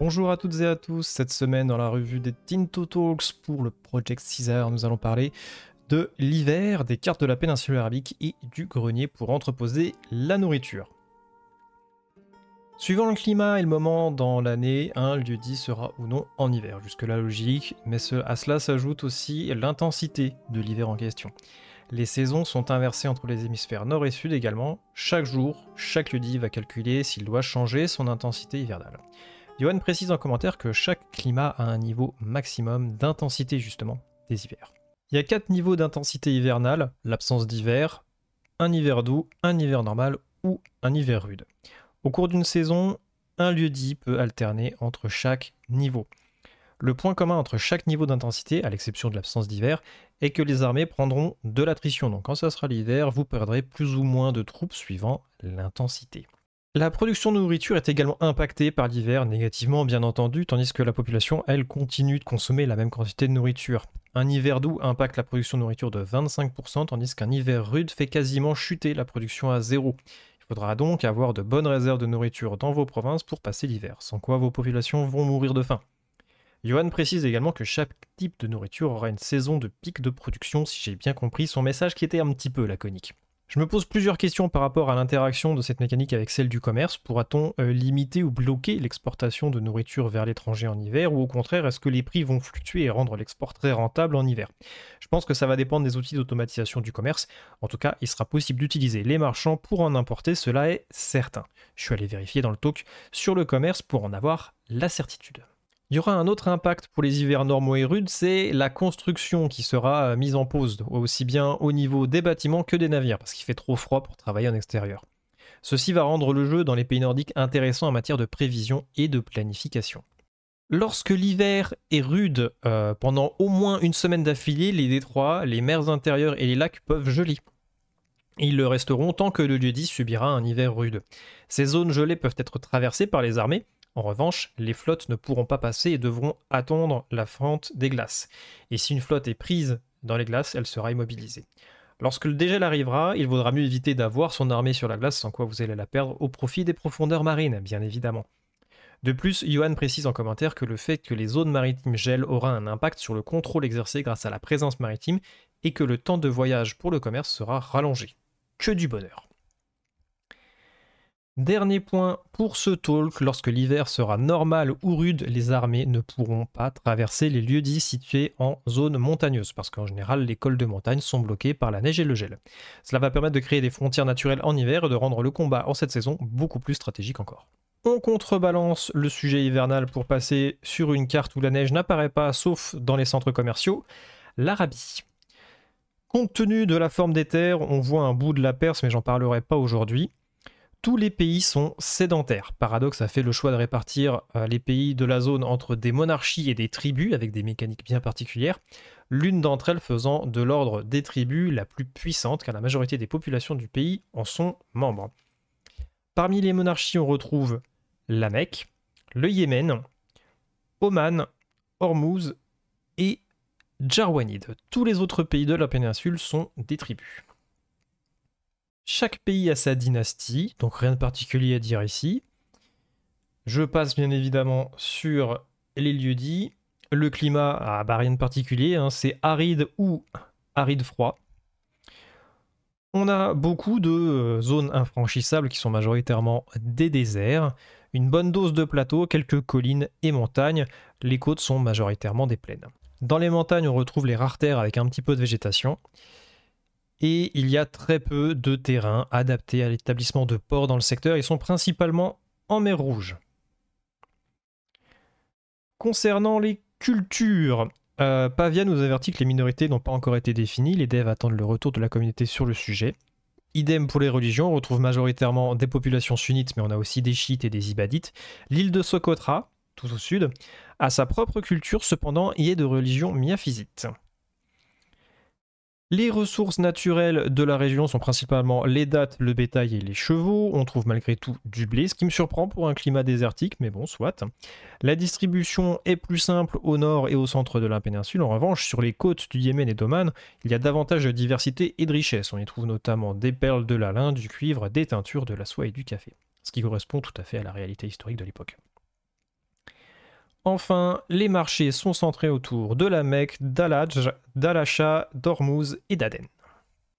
Bonjour à toutes et à tous, cette semaine dans la revue des Tinto Talks pour le Project Caesar, nous allons parler de l'hiver, des cartes de la péninsule arabique et du grenier pour entreposer la nourriture. Suivant le climat et le moment dans l'année, un lieu-dit sera ou non en hiver, jusque-là logique, mais à cela s'ajoute aussi l'intensité de l'hiver en question. Les saisons sont inversées entre les hémisphères nord et sud également, chaque jour, chaque lieu-dit va calculer s'il doit changer son intensité hivernale. Johan précise en commentaire que chaque climat a un niveau maximum d'intensité justement des hivers. Il y a quatre niveaux d'intensité hivernale, l'absence d'hiver, un hiver doux, un hiver normal ou un hiver rude. Au cours d'une saison, un lieu-dit peut alterner entre chaque niveau. Le point commun entre chaque niveau d'intensité, à l'exception de l'absence d'hiver, est que les armées prendront de l'attrition. Donc quand ça sera l'hiver, vous perdrez plus ou moins de troupes suivant l'intensité. La production de nourriture est également impactée par l'hiver négativement bien entendu, tandis que la population, elle, continue de consommer la même quantité de nourriture. Un hiver doux impacte la production de nourriture de 25%, tandis qu'un hiver rude fait quasiment chuter la production à zéro. Il faudra donc avoir de bonnes réserves de nourriture dans vos provinces pour passer l'hiver, sans quoi vos populations vont mourir de faim. Johan précise également que chaque type de nourriture aura une saison de pic de production, si j'ai bien compris son message qui était un petit peu laconique. Je me pose plusieurs questions par rapport à l'interaction de cette mécanique avec celle du commerce. Pourra-t-on euh, limiter ou bloquer l'exportation de nourriture vers l'étranger en hiver ou au contraire est-ce que les prix vont fluctuer et rendre l'export très rentable en hiver Je pense que ça va dépendre des outils d'automatisation du commerce. En tout cas, il sera possible d'utiliser les marchands pour en importer, cela est certain. Je suis allé vérifier dans le talk sur le commerce pour en avoir la certitude. Il y aura un autre impact pour les hivers normaux et rudes, c'est la construction qui sera euh, mise en pause, aussi bien au niveau des bâtiments que des navires, parce qu'il fait trop froid pour travailler en extérieur. Ceci va rendre le jeu dans les pays nordiques intéressant en matière de prévision et de planification. Lorsque l'hiver est rude euh, pendant au moins une semaine d'affilée, les détroits, les mers intérieures et les lacs peuvent geler. Ils le resteront tant que le lieu-dit subira un hiver rude. Ces zones gelées peuvent être traversées par les armées, en revanche, les flottes ne pourront pas passer et devront attendre la fente des glaces. Et si une flotte est prise dans les glaces, elle sera immobilisée. Lorsque le dégel arrivera, il vaudra mieux éviter d'avoir son armée sur la glace, sans quoi vous allez la perdre au profit des profondeurs marines, bien évidemment. De plus, Johan précise en commentaire que le fait que les zones maritimes gèlent aura un impact sur le contrôle exercé grâce à la présence maritime et que le temps de voyage pour le commerce sera rallongé. Que du bonheur. Dernier point pour ce talk, lorsque l'hiver sera normal ou rude, les armées ne pourront pas traverser les lieux dits situés en zone montagneuse, parce qu'en général les cols de montagne sont bloqués par la neige et le gel. Cela va permettre de créer des frontières naturelles en hiver et de rendre le combat en cette saison beaucoup plus stratégique encore. On contrebalance le sujet hivernal pour passer sur une carte où la neige n'apparaît pas, sauf dans les centres commerciaux, l'Arabie. Compte tenu de la forme des terres, on voit un bout de la Perse, mais j'en parlerai pas aujourd'hui tous les pays sont sédentaires. Paradoxe a fait le choix de répartir euh, les pays de la zone entre des monarchies et des tribus, avec des mécaniques bien particulières, l'une d'entre elles faisant de l'ordre des tribus la plus puissante, car la majorité des populations du pays en sont membres. Parmi les monarchies, on retrouve la Mecque, le Yémen, Oman, Hormuz et Jarwanid. Tous les autres pays de la péninsule sont des tribus. Chaque pays a sa dynastie, donc rien de particulier à dire ici. Je passe bien évidemment sur les lieux dits. Le climat, ah, bah, rien de particulier, hein, c'est aride ou aride froid. On a beaucoup de euh, zones infranchissables qui sont majoritairement des déserts, une bonne dose de plateaux, quelques collines et montagnes, les côtes sont majoritairement des plaines. Dans les montagnes, on retrouve les rares terres avec un petit peu de végétation et il y a très peu de terrains adaptés à l'établissement de ports dans le secteur. Ils sont principalement en mer Rouge. Concernant les cultures, euh, Pavia nous avertit que les minorités n'ont pas encore été définies, les devs attendent le retour de la communauté sur le sujet. Idem pour les religions, on retrouve majoritairement des populations sunnites, mais on a aussi des chiites et des ibadites. L'île de Socotra, tout au sud, a sa propre culture, cependant y est de religion miaphysite. Les ressources naturelles de la région sont principalement les dattes, le bétail et les chevaux. On trouve malgré tout du blé, ce qui me surprend pour un climat désertique, mais bon, soit. La distribution est plus simple au nord et au centre de la péninsule. En revanche, sur les côtes du Yémen et d'Oman, il y a davantage de diversité et de richesse. On y trouve notamment des perles de la du cuivre, des teintures, de la soie et du café. Ce qui correspond tout à fait à la réalité historique de l'époque. Enfin, les marchés sont centrés autour de la Mecque, d'Alaj, d'Alacha, d'Ormuz et d'Aden.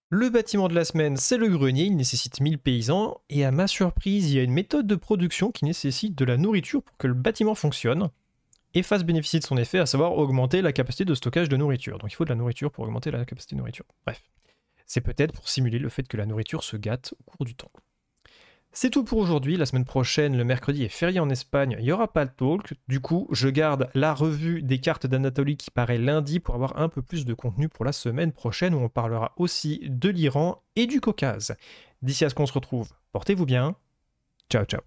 Le bâtiment de la semaine, c'est le grenier, il nécessite 1000 paysans, et à ma surprise, il y a une méthode de production qui nécessite de la nourriture pour que le bâtiment fonctionne et fasse bénéficier de son effet, à savoir augmenter la capacité de stockage de nourriture. Donc il faut de la nourriture pour augmenter la capacité de nourriture. Bref, c'est peut-être pour simuler le fait que la nourriture se gâte au cours du temps. C'est tout pour aujourd'hui. La semaine prochaine, le mercredi est férié en Espagne, il n'y aura pas de talk. Du coup, je garde la revue des cartes d'Anatolie qui paraît lundi pour avoir un peu plus de contenu pour la semaine prochaine où on parlera aussi de l'Iran et du Caucase. D'ici à ce qu'on se retrouve, portez-vous bien. Ciao, ciao.